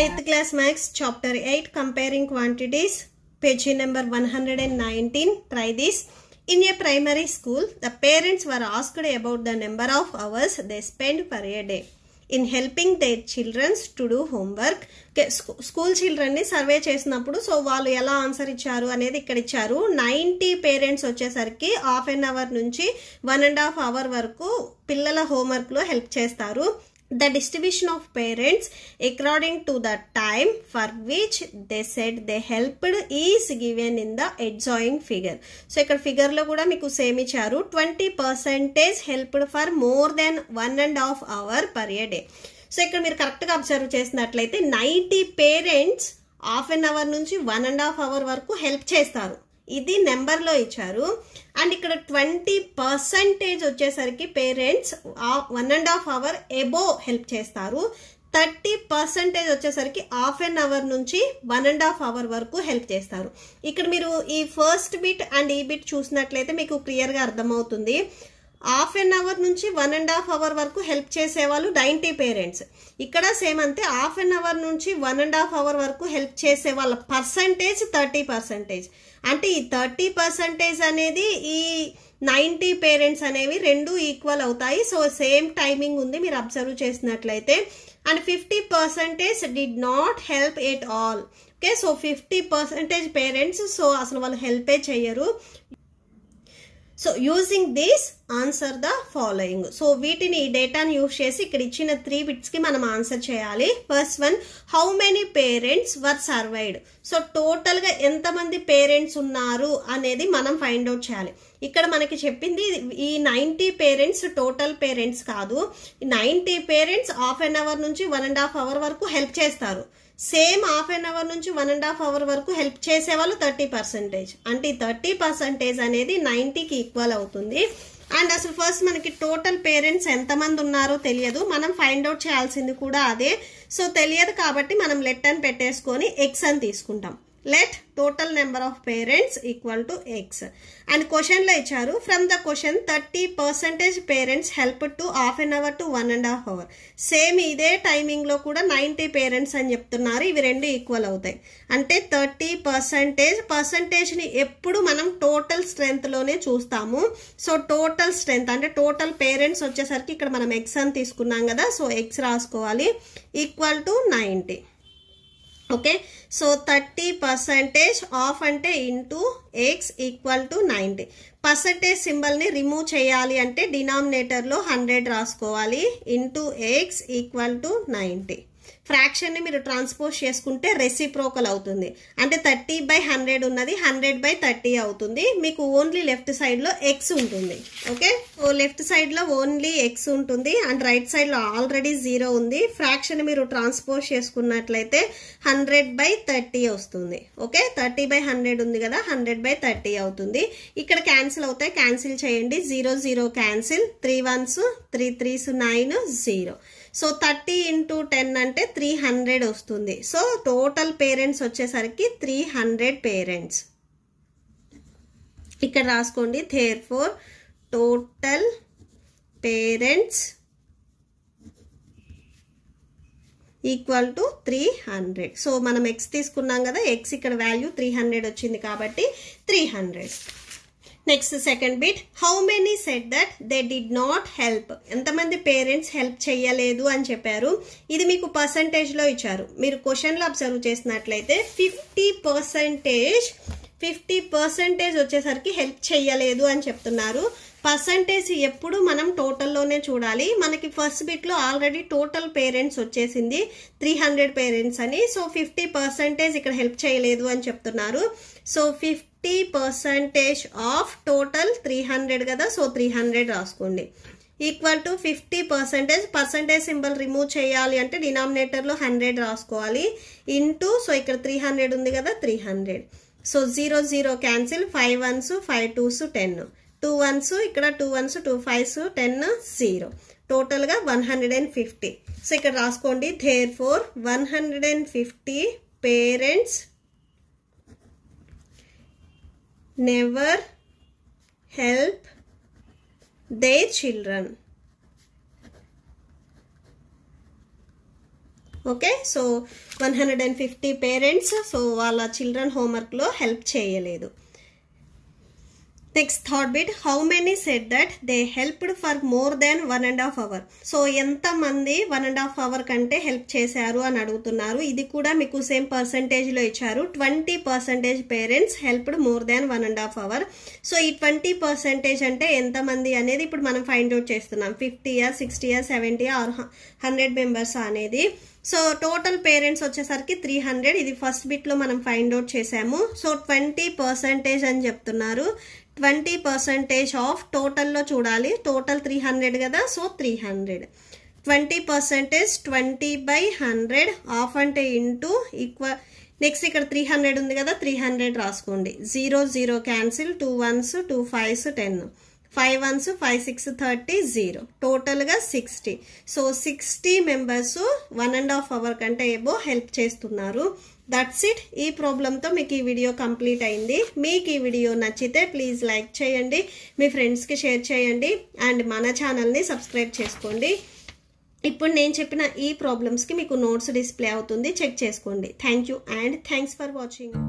eighth class maths chapter eight comparing quantities page number one hundred and nineteen try this in a primary school the parents were asked about the number of hours they spend per a day in helping their childrens to do homework school చిల్డ్రన్ని survey చేసినప్పుడు so వాళ్ళు ఎలా answer ఇచ్చారు అనేది ఇక్కడ ఇచ్చారు ninety parents వచ్చేసరికి half an hour నుంచి వన్ అండ్ హాఫ్ అవర్ వరకు పిల్లల హోంవర్క్లో హెల్ప్ చేస్తారు the distribution of parents according to the time for which they said they helped is given in the adjoining figure so ఇక్కడ ఫిగర్లో కూడా మీకు సేమ్ ఇచ్చారు twenty percentage helped for more than one and half hour per a day so ఇక్కడ మీరు కరెక్ట్గా observe చేసినట్లయితే ninety parents half an hour నుంచి వన్ అండ్ హాఫ్ అవర్ వరకు హెల్ప్ చేస్తారు ఇది నెంబర్లో ఇచ్చారు అండ్ ఇక్కడ ట్వంటీ పర్సెంటేజ్ వచ్చేసరికి parents one and half hour above help చేస్తారు థర్టీ పర్సెంటేజ్ వచ్చేసరికి హాఫ్ అన్ అవర్ నుంచి వన్ అండ్ హాఫ్ అవర్ వరకు హెల్ప్ చేస్తారు ఇక్కడ మీరు ఈ ఫస్ట్ బిట్ అండ్ ఈ బిట్ చూసినట్లయితే మీకు క్లియర్గా అర్థమవుతుంది హాఫ్ అన్ అవర్ నుంచి వన్ అండ్ హాఫ్ అవర్ వరకు హెల్ప్ చేసేవాళ్ళు నైంటీ పేరెంట్స్ ఇక్కడ సేమ్ అంతే హాఫ్ అన్ అవర్ నుంచి వన్ అండ్ హాఫ్ అవర్ వరకు హెల్ప్ చేసే వాళ్ళ పర్సంటేజ్ థర్టీ పర్సంటేజ్ అంటే ఈ థర్టీ పర్సంటేజ్ అనేది ఈ నైంటీ పేరెంట్స్ అనేవి రెండు ఈక్వల్ అవుతాయి సో సేమ్ టైమింగ్ ఉంది మీరు అబ్జర్వ్ చేసినట్లయితే and fifty percentage did not help at all okay so fifty percentage parents so అసలు వాళ్ళు హెల్పే చేయరు so using these answer the following so వీటిని ఈ డేటాను యూజ్ చేసి ఇక్కడ ఇచ్చిన త్రీ బిట్స్కి మనం ఆన్సర్ చేయాలి first one how many parents were surveyed so టోటల్గా ఎంతమంది పేరెంట్స్ ఉన్నారు అనేది మనం ఫైండ్ అవుట్ చేయాలి ఇక్కడ మనకి చెప్పింది ఈ నైంటీ పేరెంట్స్ టోటల్ పేరెంట్స్ కాదు ninety parents half an hour నుంచి వన్ అండ్ హాఫ్ అవర్ వరకు హెల్ప్ చేస్తారు సేమ్ హాఫ్ అన్ అవర్ నుంచి వన్ అండ్ హాఫ్ అవర్ వరకు హెల్ప్ చేసేవాళ్ళు థర్టీ పర్సెంటేజ్ అంటే థర్టీ పర్సెంటేజ్ అనేది నైంటీకి ఈక్వల్ అవుతుంది అండ్ అసలు ఫస్ట్ మనకి టోటల్ పేరెంట్స్ ఎంతమంది ఉన్నారో తెలియదు మనం ఫైండ్ అవుట్ చేయాల్సింది కూడా అదే సో తెలియదు కాబట్టి మనం లెట్ అని పెట్టేసుకొని ఎక్స్ అని తీసుకుంటాం let total number of parents equal to x and క్వశ్చన్లో ఇచ్చారు from the question thirty percentage parents help to half an hour to one and half hour same ఇదే టైమింగ్లో కూడా నైంటీ పేరెంట్స్ అని చెప్తున్నారు ఇవి రెండు ఈక్వల్ అవుతాయి అంటే థర్టీ పర్సెంటేజ్ పర్సంటేజ్ని ఎప్పుడు మనం టోటల్ స్ట్రెంత్లోనే చూస్తాము సో టోటల్ స్ట్రెంత్ అంటే టోటల్ పేరెంట్స్ వచ్చేసరికి ఇక్కడ మనం ఎక్స్ అని తీసుకున్నాం కదా సో ఎక్స్ రాసుకోవాలి equal to ninety okay so thirty percentage of అంటే into x equal to ninety percentage సింబల్ని రిమూవ్ చేయాలి అంటే డినామినేటర్లో హండ్రెడ్ రాసుకోవాలి into x equal to ninety ఫ్రాక్షన్ని మీరు ట్రాన్స్పోజ్ చేసుకుంటే రెసిప్రోకల్ అవుతుంది అంటే థర్టీ బై హండ్రెడ్ ఉన్నది హండ్రెడ్ బై థర్టీ అవుతుంది మీకు ఓన్లీ లెఫ్ట్ సైడ్లో ఎక్స్ ఉంటుంది ఓకే సో లెఫ్ట్ సైడ్లో ఓన్లీ ఎక్స్ ఉంటుంది అండ్ రైట్ సైడ్లో ఆల్రెడీ జీరో ఉంది ఫ్రాక్షన్ మీరు ట్రాన్స్పోజ్ చేసుకున్నట్లయితే హండ్రెడ్ బై థర్టీ వస్తుంది ఓకే థర్టీ బై హండ్రెడ్ ఉంది కదా హండ్రెడ్ బై థర్టీ అవుతుంది ఇక్కడ క్యాన్సిల్ అవుతాయి క్యాన్సిల్ చేయండి zero zero cancel three ones three threes nine zero so thirty into ten అంటే త్రీ హండ్రెడ్ వస్తుంది సో టోటల్ పేరెంట్స్ వచ్చేసరికి త్రీ హండ్రెడ్ పేరెంట్స్ ఇక్కడ రాసుకోండి therefore total parents equal to three hundred so మనం x తీసుకున్నాం కదా x ఇక్కడ value three hundred వచ్చింది కాబట్టి three hundred next second bit how many said that they did not help ఎంతమంది పేరెంట్స్ హెల్ప్ చేయలేదు అని చెప్పారు ఇది మీకు పర్సంటేజ్లో ఇచ్చారు మీరు క్వశ్చన్లో అబ్జర్వ్ చేసినట్లయితే ఫిఫ్టీ పర్సంటేజ్ ఫిఫ్టీ పర్సెంటేజ్ వచ్చేసరికి హెల్ప్ చేయలేదు అని చెప్తున్నారు పర్సంటేజ్ ఎప్పుడు మనం టోటల్లోనే చూడాలి మనకి ఫస్ట్ బిట్లో ఆల్రెడీ టోటల్ పేరెంట్స్ వచ్చేసింది త్రీ హండ్రెడ్ పేరెంట్స్ అని సో ఫిఫ్టీ పర్సంటేజ్ ఇక్కడ హెల్ప్ చేయలేదు అని చెప్తున్నారు so fifty percentage of total three hundred కదా సో త్రీ హండ్రెడ్ రాసుకోండి equal to fifty percentage percentage symbol remove చేయాలి అంటే డినామినేటర్లో హండ్రెడ్ రాసుకోవాలి ఇంటూ సో ఇక్కడ త్రీ హండ్రెడ్ ఉంది కదా three hundred so zero zero cancel five ones five twos ten two ones ఇక్కడ two ones two fives ten zero టోటల్గా one hundred and fifty so ఇక్కడ రాసుకోండి therefore one hundred and fifty parents never help the children okay so one hundred and fifty parents so వాళ్ళ children హోంవర్క్లో help చేయలేదు next third bit how many said that they helped for more than one and half hour so ఎంతమంది one and half hour కంటే help చేశారు అని అడుగుతున్నారు ఇది కూడా మీకు సేమ్ పర్సంటేజ్లో ఇచ్చారు twenty percentage parents helped more than one and half hour so ఈ ట్వంటీ పర్సంటేజ్ అంటే ఎంతమంది అనేది ఇప్పుడు మనం ఫైండ్ అవుట్ చేస్తున్నాం ఫిఫ్టీయా సిక్స్టీయా సెవెంటీయా ఆర్ హండ్రెడ్ మెంబర్స్ అనేది సో టోటల్ పేరెంట్స్ వచ్చేసరికి త్రీ హండ్రెడ్ ఇది ఫస్ట్ బిట్లో మనం ఫైండ్ అవుట్ చేసాము సో ట్వంటీ పర్సంటేజ్ అని చెప్తున్నారు ట్వంటీ పర్సంటేజ్ ఆఫ్ టోటల్లో చూడాలి టోటల్ త్రీ హండ్రెడ్ కదా so three hundred twenty percentage twenty by hundred of అంటే ఇంటూ ఈక్వ నెక్స్ట్ ఇక్కడ త్రీ హండ్రెడ్ ఉంది కదా త్రీ హండ్రెడ్ రాసుకోండి zero zero cancel two ones two fives ten five ones five six thirty zero టోటల్గా sixty so sixty members one and half hour కంటే above help చేస్తున్నారు that's it ఈ ప్రాబ్లంతో మీకు ఈ వీడియో కంప్లీట్ అయింది మీకు ఈ వీడియో నచ్చితే ప్లీజ్ లైక్ చేయండి మీ ఫ్రెండ్స్కి షేర్ చేయండి అండ్ మన ఛానల్ని సబ్స్క్రైబ్ చేసుకోండి ఇప్పుడు నేను చెప్పిన ఈ ప్రాబ్లమ్స్కి మీకు నోట్స్ డిస్ప్లే అవుతుంది చెక్ చేసుకోండి thank you and thanks for watching